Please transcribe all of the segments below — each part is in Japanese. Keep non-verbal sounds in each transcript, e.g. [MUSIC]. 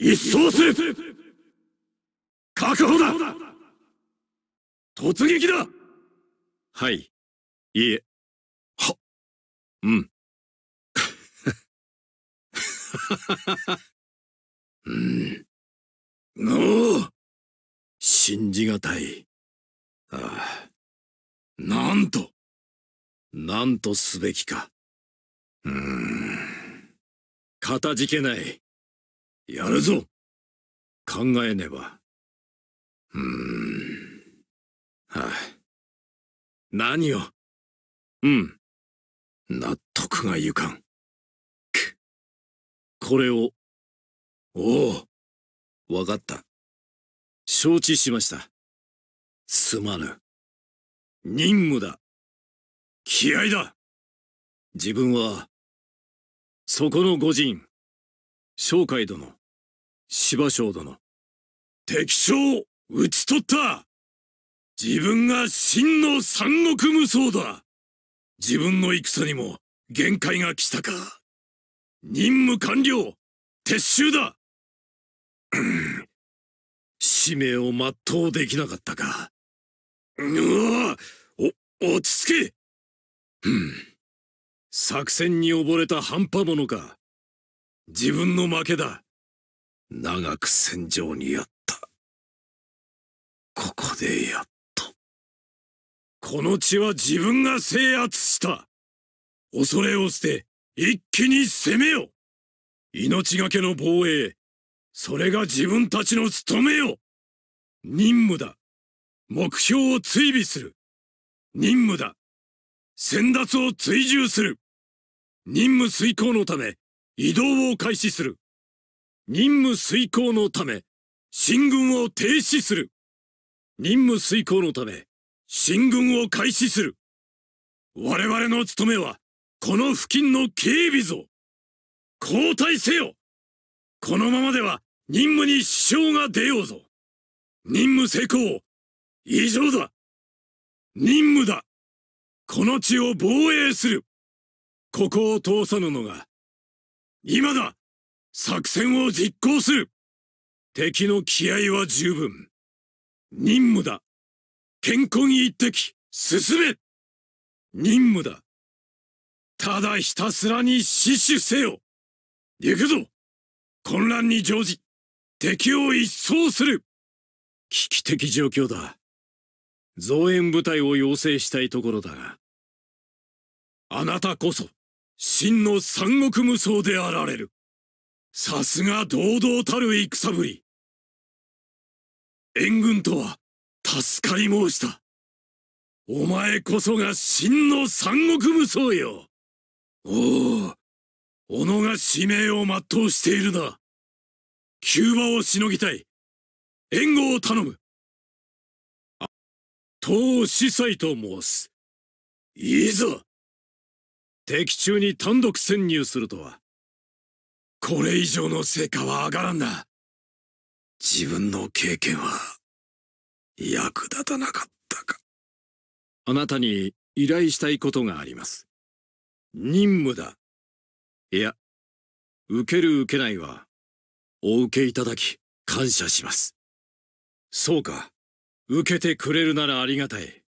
一掃する確保だ突撃だはい、いいえ。は、うん。うん。のう信じがたい。ああ。なんとなんとすべきか。うーん。かたじけない。やるぞ考えねば。うーん。はい、あ、何をうん。納得がゆかん。く。っ。これを。おお。分かった。承知しました。すまぬ。任務だ。気合だ自分は、そこの御人、商海殿、芝生殿。敵将、討ち取った自分が真の三国無双だ自分の戦にも限界が来たか任務完了撤収だ使命を全うできなかったか。うわお、落ち着けふむ…作戦に溺れた半端者か。自分の負けだ。長く戦場にやった。ここでやっと。この地は自分が制圧した。恐れを捨て、一気に攻めよ命がけの防衛。それが自分たちの務めよ任務だ目標を追尾する任務だ先達を追従する任務遂行のため移動を開始する任務遂行のため進軍を停止する任務遂行のため進軍を開始する我々の務めはこの付近の警備ぞ交代せよこのままでは任務に支障が出ようぞ任務成功異常だ任務だこの地を防衛するここを通さぬのが今だ作戦を実行する敵の気合は十分任務だ健康に一滴進め任務だただひたすらに死守せよ行くぞ混乱に乗じ敵を一掃する危機的状況だ。増援部隊を要請したいところだが、あなたこそ、真の三国無双であられる。さすが堂々たる戦ぶり。援軍とは、助かり申した。お前こそが真の三国無双よ。おお、己が使命を全うしているな。急場をしのぎたい援護を頼む東司祭と申すいざ敵中に単独潜入するとはこれ以上の成果は上がらんな自分の経験は役立たなかったかあなたに依頼したいことがあります任務だいや受ける受けないはお受けいただき、感謝します。そうか。受けてくれるならありがたい。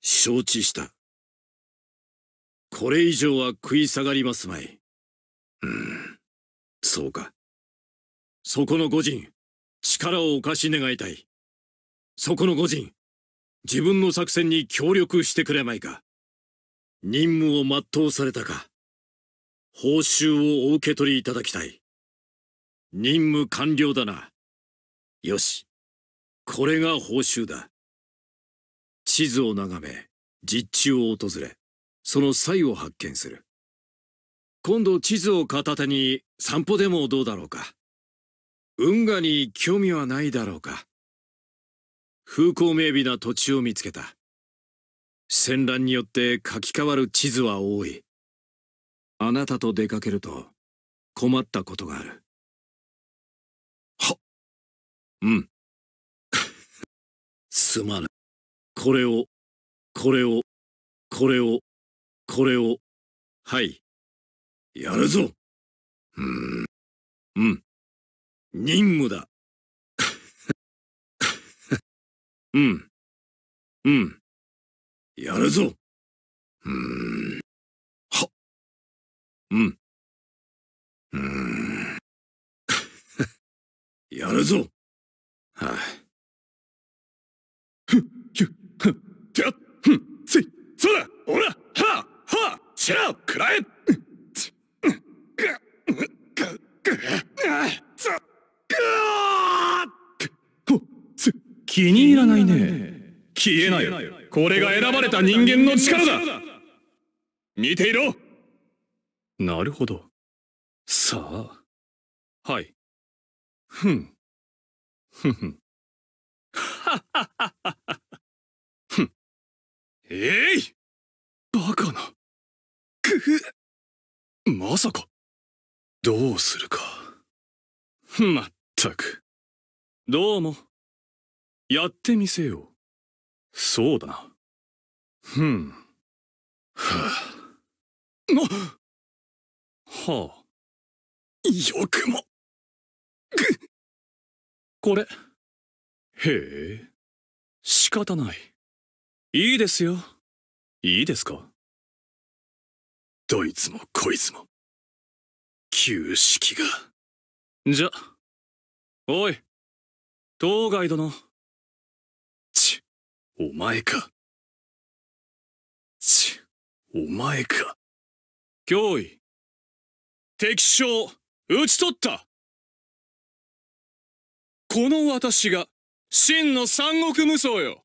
承知した。これ以上は食い下がりますまい。うん、そうか。そこの御人、力をお貸し願いたい。そこの御人、自分の作戦に協力してくれまいか。任務を全うされたか。報酬をお受け取りいただきたい。任務完了だな。よし。これが報酬だ。地図を眺め、実地を訪れ、その際を発見する。今度地図を片手に散歩でもどうだろうか。運河に興味はないだろうか。風光明媚な土地を見つけた。戦乱によって書き換わる地図は多い。あなたと出かけると困ったことがある。はうん。[LAUGHS] すまぬ。これを、これを、これを、これを、はい。やるぞうん。うん。任務だ。[LAUGHS] うん。うん。やるぞうん。うん。うーん。[LAUGHS] やるぞはい。ふっ、ひふっ、てゃ、ふっ、せい、そら、おら、はあ、はあ、しら、くらえ、気に入らないね。消えなよ。これが選ばれた人間の力だ見ていろなるほど。さあ。はい。ふん。ふふん。ふん。えいバカな。くふまさか。どうするか。まったく。どうも。やってみせよう。そうだな。ふん。はあ。はあよくもくこれへえ仕方ないいいですよいいですかどいつもこいつも旧式がじゃおい当該殿ちお前かちお前か脅威敵将討ち取ったこの私が真の三国無双よ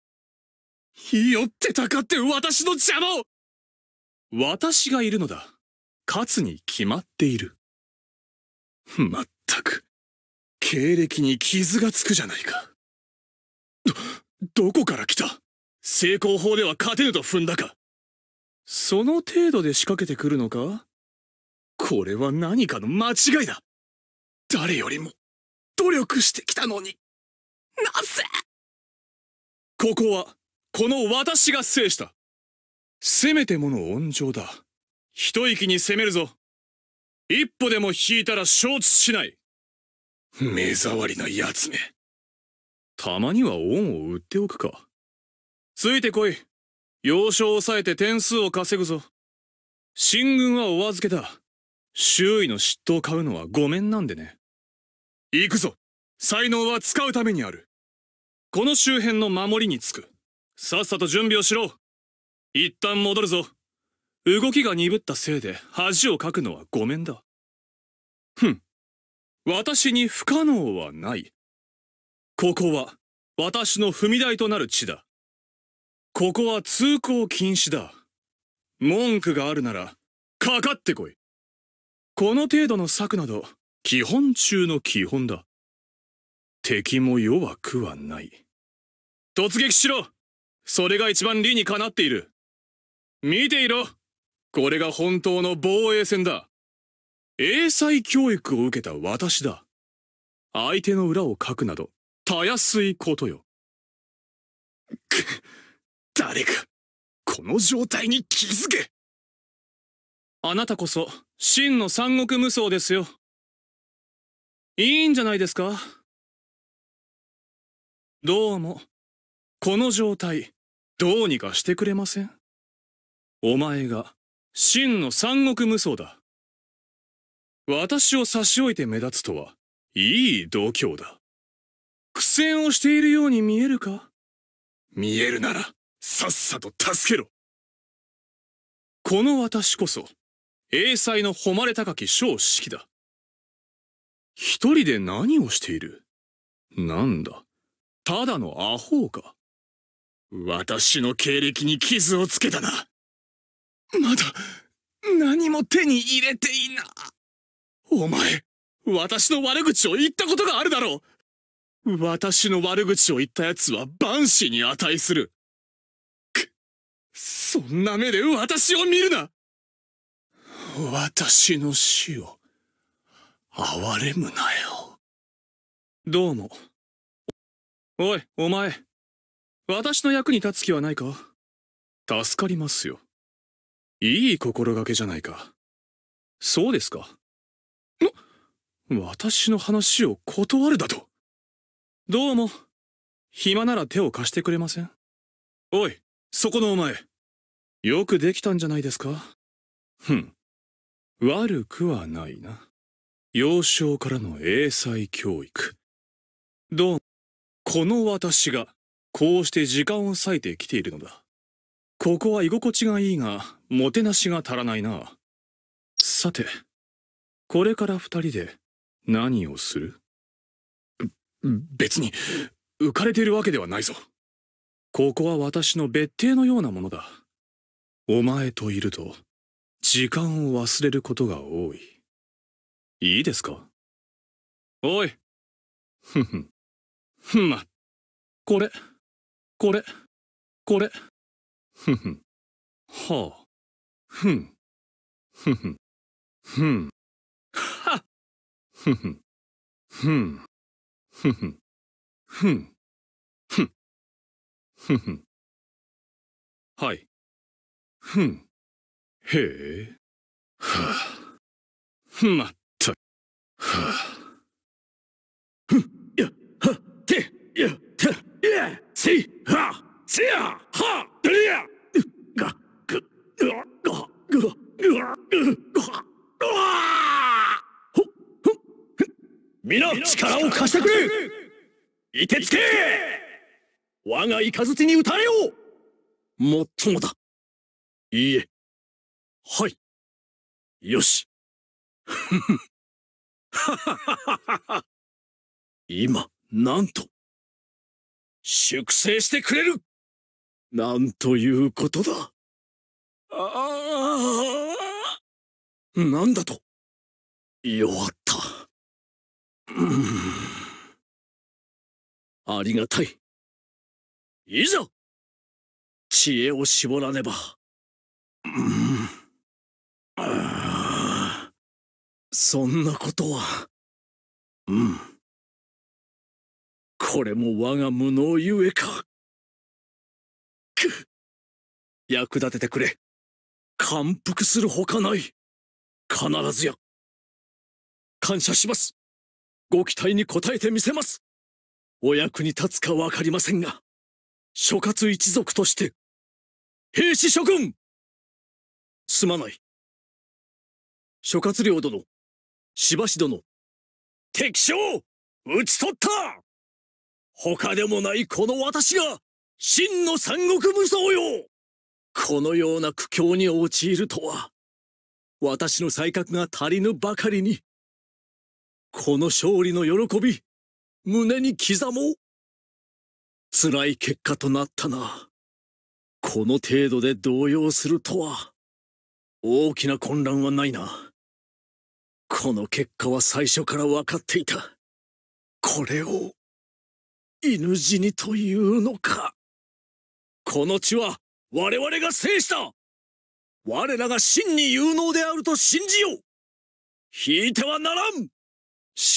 酔ってたかって私の邪魔を私がいるのだ勝つに決まっているまったく経歴に傷がつくじゃないかどどこから来た成功法では勝てぬと踏んだかその程度で仕掛けてくるのかこれは何かの間違いだ誰よりも努力してきたのになぜここはこの私が制したせめてもの恩情だ一息に攻めるぞ一歩でも引いたら承知しない目障りな奴めたまには恩を売っておくかついてこい要所を抑えて点数を稼ぐぞ進軍はお預けだ周囲の嫉妬を買うのはごめんなんでね。行くぞ才能は使うためにあるこの周辺の守りにつく。さっさと準備をしろ一旦戻るぞ動きが鈍ったせいで恥をかくのはごめんだ。ふん。私に不可能はない。ここは私の踏み台となる地だ。ここは通行禁止だ。文句があるなら、かかってこい。この程度の策など基本中の基本だ敵も弱くはない突撃しろそれが一番理にかなっている見ていろこれが本当の防衛戦だ英才教育を受けた私だ相手の裏をかくなどたやすいことよ誰かこの状態に気づけあなたこそ真の三国無双ですよ。いいんじゃないですかどうも、この状態、どうにかしてくれませんお前が、真の三国無双だ。私を差し置いて目立つとは、いい度胸だ。苦戦をしているように見えるか見えるなら、さっさと助けろ。この私こそ、英才の誉れ高き少式だ。一人で何をしているなんだ、ただのアホか。私の経歴に傷をつけたな。まだ、何も手に入れていな。お前、私の悪口を言ったことがあるだろう私の悪口を言った奴は万死に値する。く、そんな目で私を見るな私の死を、憐れむなよ。どうも。おい、お前。私の役に立つ気はないか助かりますよ。いい心がけじゃないか。そうですか。私の話を断るだとどうも、暇なら手を貸してくれませんおい、そこのお前。よくできたんじゃないですかふん。悪くはないな。幼少からの英才教育。どうこの私が、こうして時間を割いてきているのだ。ここは居心地がいいが、もてなしが足らないな。さて、これから二人で何をする別に、浮かれているわけではないぞ。ここは私の別邸のようなものだ。お前といると、時間を忘れることが多い。いいですかおい。ふんふ。ふま。これ。これ。これ。ふんふ。ん。はあ。ふん。ふふ。ふん。はっ。ふふ。ふん。ふふ。ふん。ふん。ふふ。はい。ふん。へえ。はあ。まったく。はあ。ふん、や、は、て、や、た、や、せは、せや、は、どりう、が、ぐ、ぐ、ぐ、ぐ、ぐ、ぐ、ぐ、ぐ、ぐ、ほ、ほ、皆力を貸してくれいてつけ我が雷に撃たれようもっともだ。いいえ。はい。よし。ふふ。はははは今、なんと。粛清してくれるなんということだ。ああ。なんだと。弱った。うん。ありがたい。いざ知恵を絞らねば。うんそんなことは。うん。これも我が無能ゆえか。く役立ててくれ。感服するほかない。必ずや。感謝します。ご期待に応えてみせます。お役に立つかわかりませんが、諸葛一族として、兵士諸君すまない。諸葛亮殿。しばし殿。敵将討ち取った他でもないこの私が、真の三国武装よこのような苦境に陥るとは、私の才覚が足りぬばかりに、この勝利の喜び、胸に刻もう。辛い結果となったな。この程度で動揺するとは、大きな混乱はないな。この結果は最初から分かっていた。これを、犬死にというのか。この地は、我々が制した我らが真に有能であると信じよう引いてはならん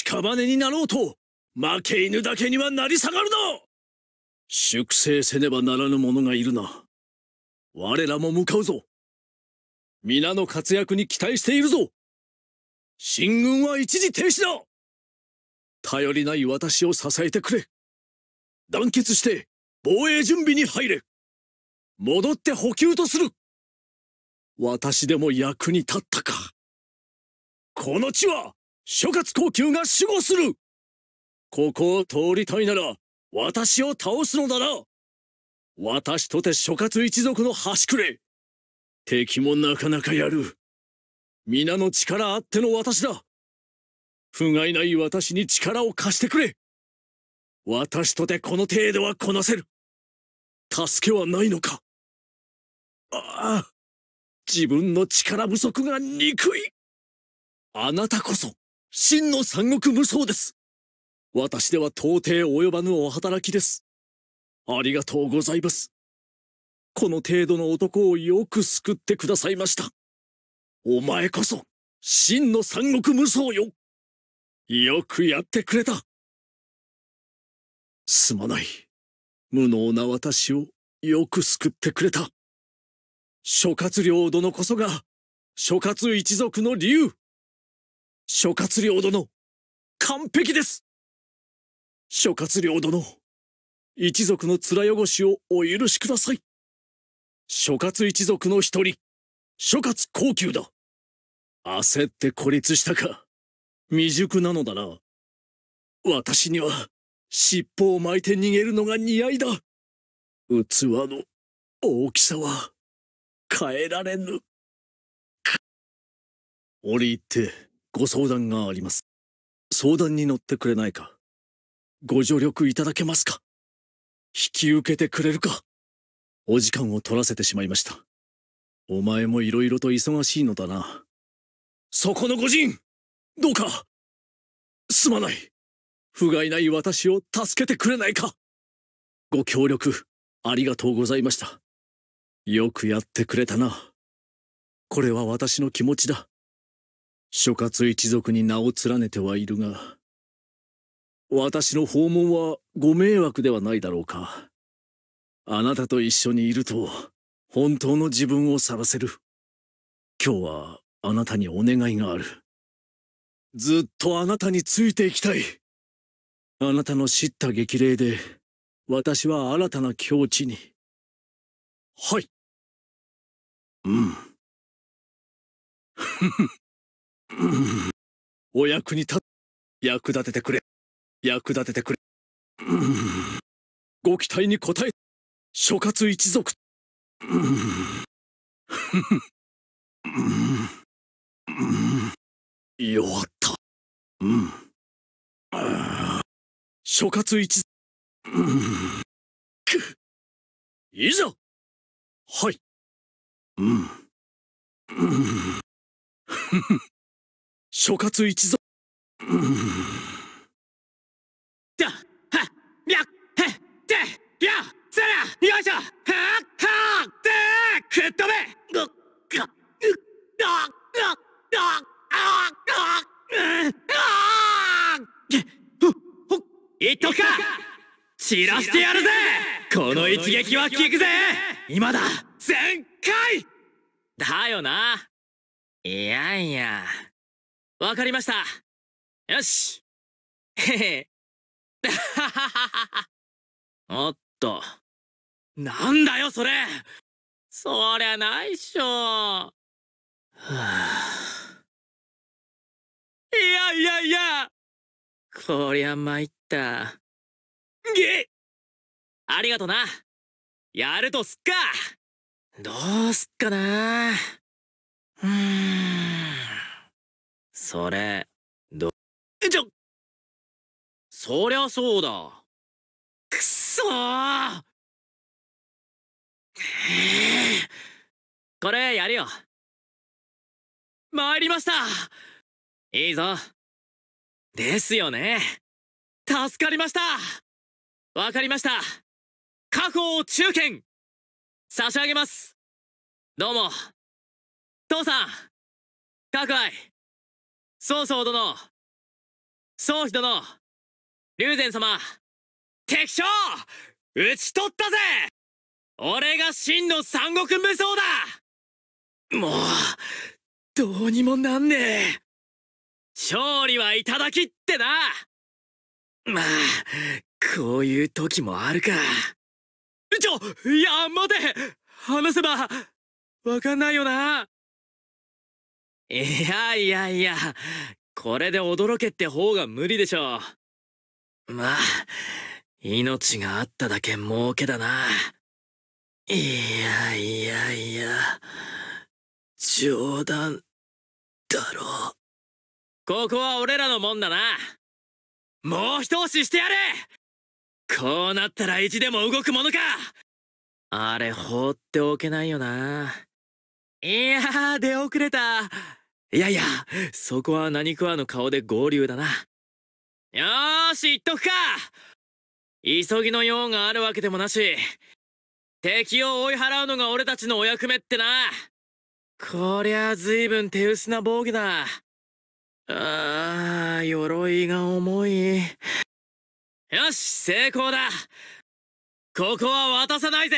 屍になろうと、負け犬だけには成り下がるな粛清せねばならぬ者がいるな。我らも向かうぞ皆の活躍に期待しているぞ進軍は一時停止だ頼りない私を支えてくれ団結して防衛準備に入れ戻って補給とする私でも役に立ったかこの地は諸葛高級が守護するここを通りたいなら私を倒すのだな私とて諸葛一族の端くれ敵もなかなかやる。皆の力あっての私だ不甲斐ない私に力を貸してくれ私とてこの程度はこなせる助けはないのかああ自分の力不足が憎いあなたこそ真の三国無双です私では到底及ばぬお働きですありがとうございますこの程度の男をよく救ってくださいましたお前こそ、真の三国無双よよくやってくれたすまない。無能な私をよく救ってくれた。諸葛亮殿こそが、諸葛一族の理由諸葛亮殿、完璧です諸葛亮殿、一族の面汚しをお許しください諸葛一族の一人、諸葛高級だ。焦って孤立したか。未熟なのだな。私には、尻尾を巻いて逃げるのが似合いだ。器の大きさは、変えられぬ。折り入って、ご相談があります。相談に乗ってくれないか。ご助力いただけますか。引き受けてくれるか。お時間を取らせてしまいました。お前も色々と忙しいのだな。そこの御人どうかすまない不甲斐ない私を助けてくれないかご協力ありがとうございました。よくやってくれたな。これは私の気持ちだ。諸葛一族に名を連ねてはいるが、私の訪問はご迷惑ではないだろうか。あなたと一緒にいると、本当の自分をらせる。今日はあなたにお願いがある。ずっとあなたについていきたい。あなたの知った激励で、私は新たな境地に。はい。うん。お役に立、っ、役立ててくれ。役立ててくれ。ご期待に応え、諸葛一族。弱った。うん。諸葛一。く。いざ。はい。うん。諸葛一族。だ、は、りゃ、へ、で、りゃ。しらよいしょはっはって吹っとべぐっぐっぐっ言っとくか散らしてやるぜこの一撃は効くぜ今だ全開だよないやいやわかりましたよしへへおっとなんだよそれそりゃないっしょ、はあ、いやいやいやこりゃ参ったげありがとなやるとすっかどうすっかなうんそれどちょそりゃそうだくっそーこれやるよ参りましたいいぞですよね助かりましたわかりました確保中堅差し上げますどうも父さん各愛曹操殿宗飛殿龍禅様敵将討ち取ったぜ俺が真の三国武装だもう、どうにもなんねえ。勝利はいただきってな。まあ、こういう時もあるか。ちょ、いや、待て話せば、わかんないよな。いやいやいや、これで驚けって方が無理でしょう。まあ、命があっただけ儲けだな。いやいやいや、冗談だろう。ここは俺らのもんだな。もう一押ししてやれこうなったら意地でも動くものかあれ放っておけないよな。いや出遅れた。いやいや、そこは何食わぬ顔で合流だな。よーし、言っとくか急ぎの用があるわけでもなし、敵を追い払うのが俺たちのお役目ってな。こりゃ随分手薄な防御だ。ああ、鎧が重い。よし、成功だ。ここは渡さないぜ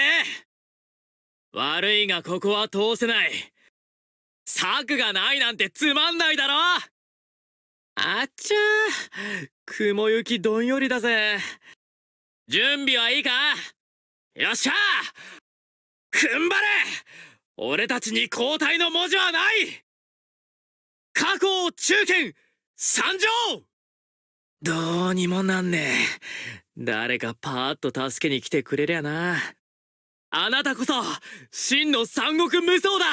悪いがここは通せない。策がないなんてつまんないだろあっちゃー、雲行きどんよりだぜ。準備はいいかよっしゃ踏ん張れ俺たちに交代の文字はない過去を中堅参上どうにもなんねえ。誰かパーッと助けに来てくれりゃな。あなたこそ、真の三国無双だ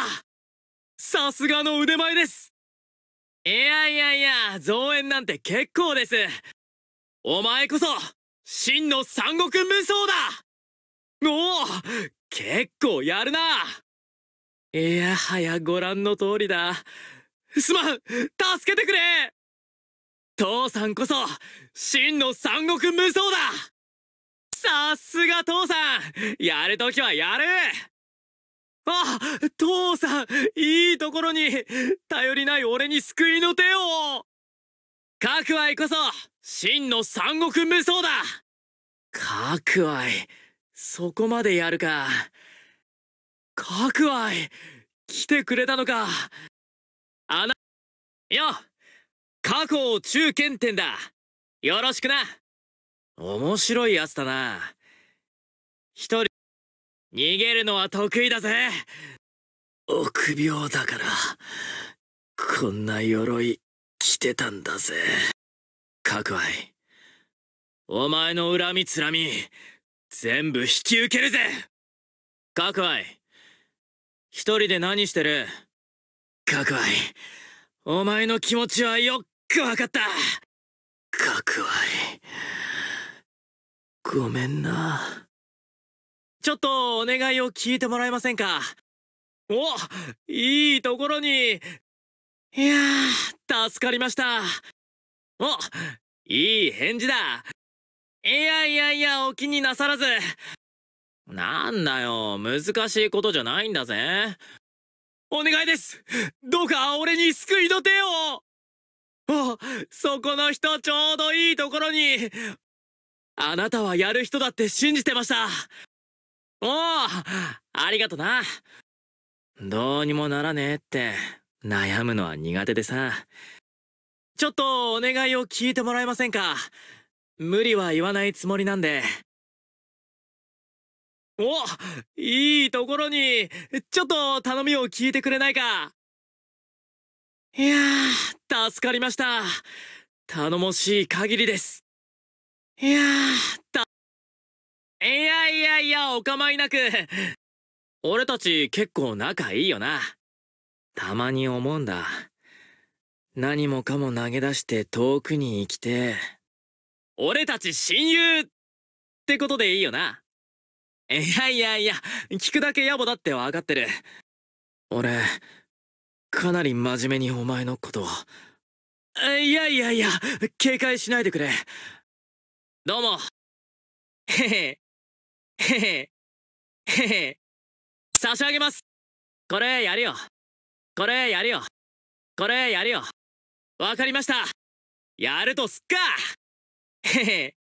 さすがの腕前ですいやいやいや、増援なんて結構です。お前こそ、真の三国無双だおお結構やるないやはやご覧の通りだすまん助けてくれ父さんこそ真の三国無双ださすが父さんやるときはやるあ父さんいいところに頼りない俺に救いの手を各愛こそ真の三国無双だ各愛そこまでやるか。各愛、来てくれたのか。あな、よ過去中堅店だ。よろしくな。面白いやつだな。一人、逃げるのは得意だぜ。臆病だから、こんな鎧、着てたんだぜ。各愛、お前の恨みつらみ、全部引き受けるぜ各愛一人で何してる各愛お前の気持ちはよく分かった各愛ごめんなちょっとお願いを聞いてもらえませんかおいいところにいや助かりましたおいい返事だいやいやいや、お気になさらず。なんだよ、難しいことじゃないんだぜ。お願いですどうか俺に救いの手をあそこの人ちょうどいいところにあなたはやる人だって信じてましたおおありがとなどうにもならねえって悩むのは苦手でさちょっとお願いを聞いてもらえませんか無理は言わないつもりなんで。おいいところに、ちょっと頼みを聞いてくれないか。いやー、助かりました。頼もしい限りです。いやー、た、いやいやいや、お構いなく。俺たち結構仲いいよな。たまに思うんだ。何もかも投げ出して遠くに行きて。俺たち親友ってことでいいよな。いやいやいや、聞くだけ野暮だって分かってる。俺、かなり真面目にお前のことを。いやいやいや、警戒しないでくれ。どうも。へへ。へへ。へへ。差し上げます。これやるよ。これやるよ。これやるよ。わかりました。やるとすっかへへ。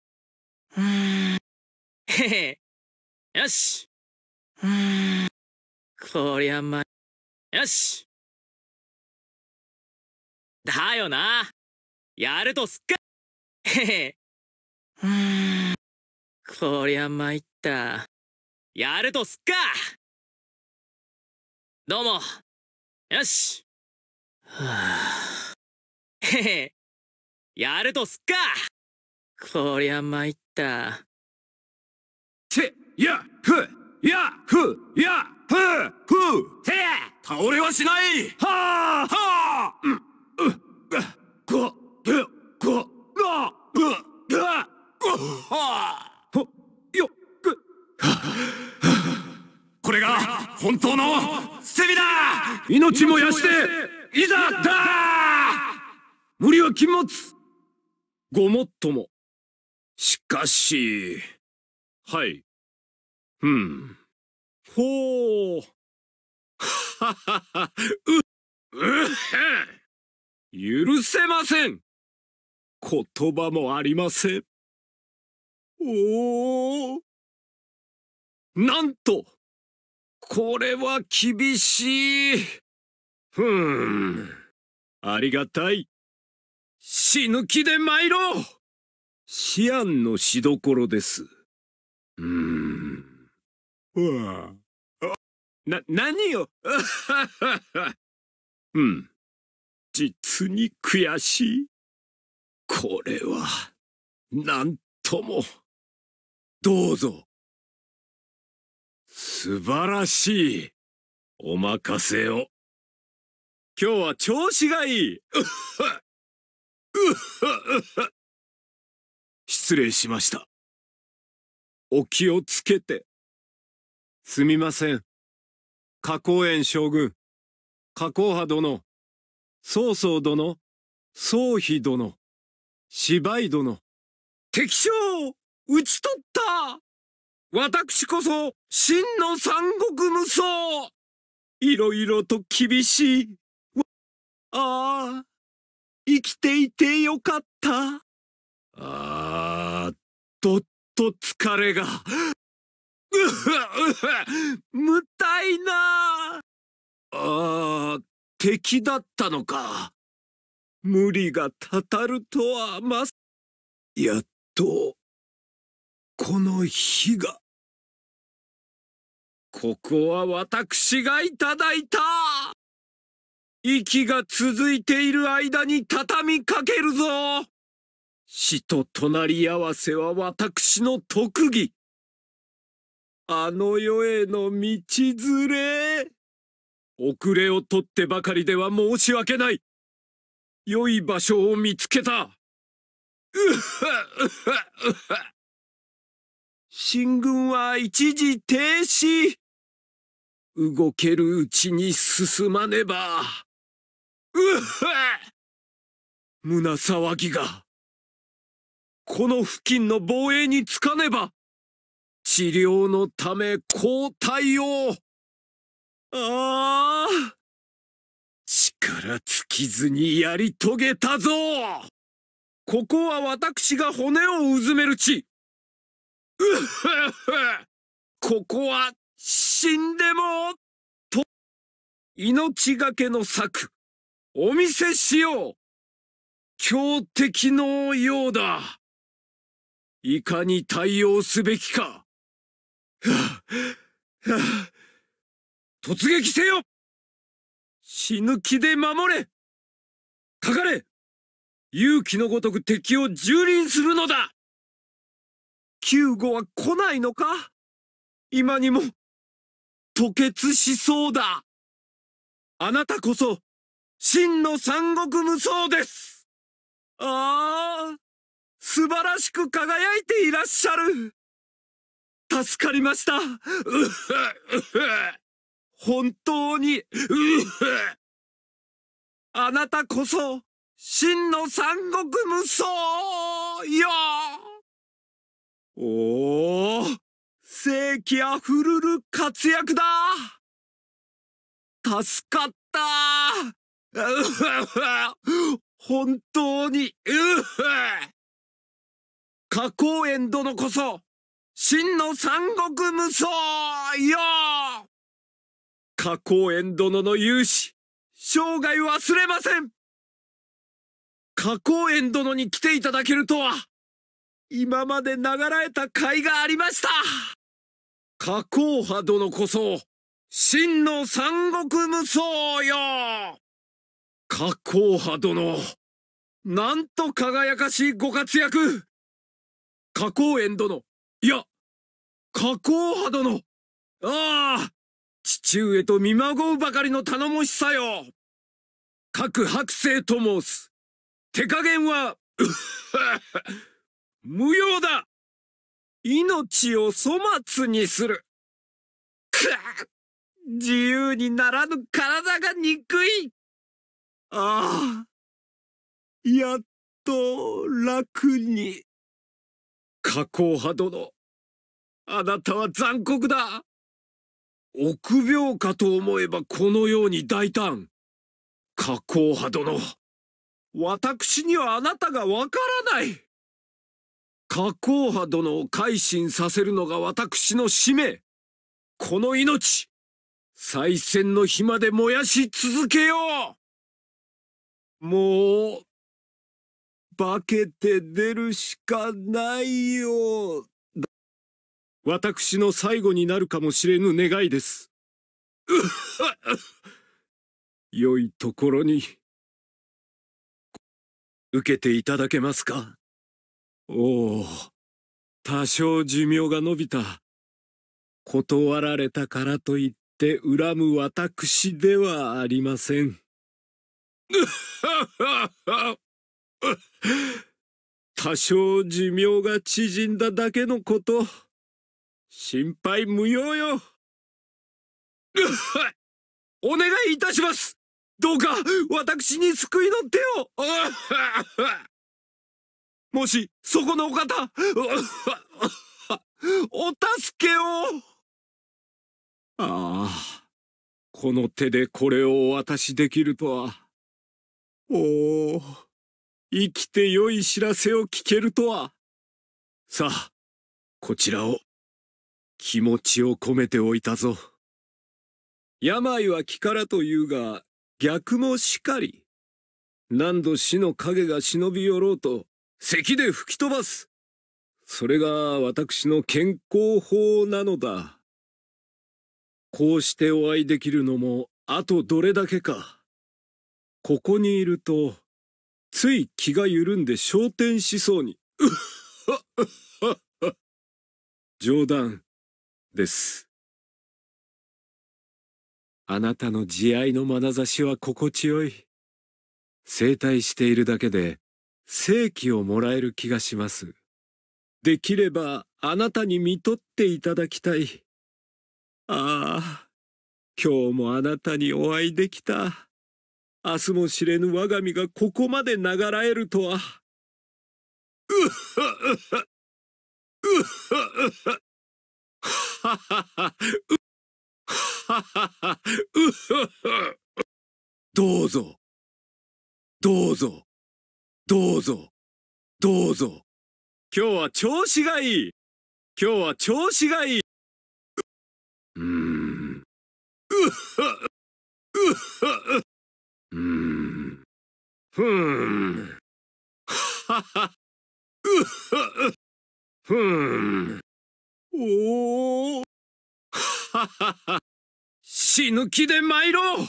うん。へへ。よし。うん。こりゃま、よし。だよな。やるとすっか。へへ。うん。こりゃまいった。やるとすっか。どうも。よし。はへへ。やるとすっか。こりゃ参った。て、や、ふ、や、ふ、や、ふ、ふ、て、倒れはしないはあ、はあ、うん、う、こ、ぶ、こ、な、ぶ、が、ご、はほ、よ、く、これが、本当の、セミだ命燃やして、いざだ無理は禁物ごもっとも。しかし。はい。うん。ほう。ははは、う、うへ許せません言葉もありません。おお。なんとこれは厳しい。ふーん。ありがたい。死ぬ気で参ろうシアンのしどころです。うーん。うわあ。な、何よ [LAUGHS] うん。実に悔しい。これは、なんとも。どうぞ。素晴らしい。お任せを。今日は調子がいい。うっは、うっは、うっは。失礼しました。お気をつけて。すみません。加工園将軍、加工派殿、曹操殿、曹妃殿、芝居殿。敵将を討ち取った私こそ真の三国無双いろいろと厳しい。ああ、生きていてよかった。あー、どっと疲れが。うはうむたいなあー、敵だったのか。無理がたたるとはまさ、やっと、この日が。ここは私がいただいた息が続いている間に畳みかけるぞ死と隣り合わせは私の特技。あの世への道連れ。遅れを取ってばかりでは申し訳ない。良い場所を見つけた。うっは、うっは、うっは。進軍は一時停止。動けるうちに進まねば。うっは胸騒ぎが。この付近の防衛につかねば治療のため交代をああ力尽きずにやり遂げたぞここは私が骨をうずめる地うっふここは死んでもと命がけの策お見せしよう強敵のようだ。いかに対応すべきか。はは突撃せよ死ぬ気で守れかかれ勇気のごとく敵を蹂躙するのだ救護は来ないのか今にも、吐血しそうだあなたこそ、真の三国無双ですああ素晴らしく輝いていらっしゃる助かりましたうっふ、う [LAUGHS] 本当にうっはあなたこそ真の三国無双よおお世紀あふるる活躍だ助かったうっは本当にうっ [LAUGHS] 花公園殿こそ、真の三国無双よ花公園殿の勇姿、生涯忘れません花公園殿に来ていただけるとは、今まで流らえた甲斐がありました花公派殿こそ、真の三国無双よ花公派殿、なんと輝かしいご活躍花公園殿いや花公派殿ああ父上と見まごうばかりの頼もしさよ各白星と申す手加減は [LAUGHS] 無用だ命を粗末にするくっ自由にならぬ体が憎いああやっと楽に。加工派殿あなたは残酷だ臆病かと思えばこのように大胆加工派殿私にはあなたがわからない加工派殿を改心させるのが私の使命この命再戦の日まで燃やし続けようもう化けて出るしかないよ。私の最後になるかもしれぬ願いです。[LAUGHS] 良いところに、受けていただけますかおお、多少寿命が延びた。断られたからといって恨む私ではありません。[LAUGHS] 多少寿命が縮んだだけのこと。心配無用よ。[LAUGHS] お願いいたしますどうか私に救いの手を [LAUGHS] もし、そこのお方、[LAUGHS] お助けをああ、この手でこれをお渡しできるとは。おお。生きて良い知らせを聞けるとは。さあ、こちらを。気持ちを込めておいたぞ。病は気からというが、逆もしかり。何度死の影が忍び寄ろうと、咳で吹き飛ばす。それが私の健康法なのだ。こうしてお会いできるのも、あとどれだけか。ここにいると、つい気が緩んで昇天しそうに。[LAUGHS] 冗談です。あなたの慈愛の眼差しは心地よい。整体しているだけで、正気をもらえる気がします。できれば、あなたに見とっていただきたい。ああ、今日もあなたにお会いできた。明日も知れぬ我が身がここまで長らえるとは。うっはうっは。うっはうっは。ははは。ははは。うっはは。どうぞ。どうぞ。どうぞ。どうぞ。今日は調子がいい。今日は調子がいい。うーん。うっは。うっは。うーん。ふーん。うは。ふーん。おははは。死ぬ気で参ろう。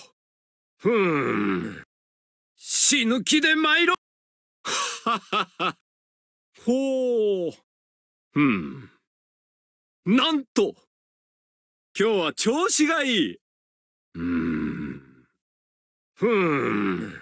ふーん。死ぬ気で参ろう。ははは。ほう。うん。なんと今日は調子がいい。うん。Hmm.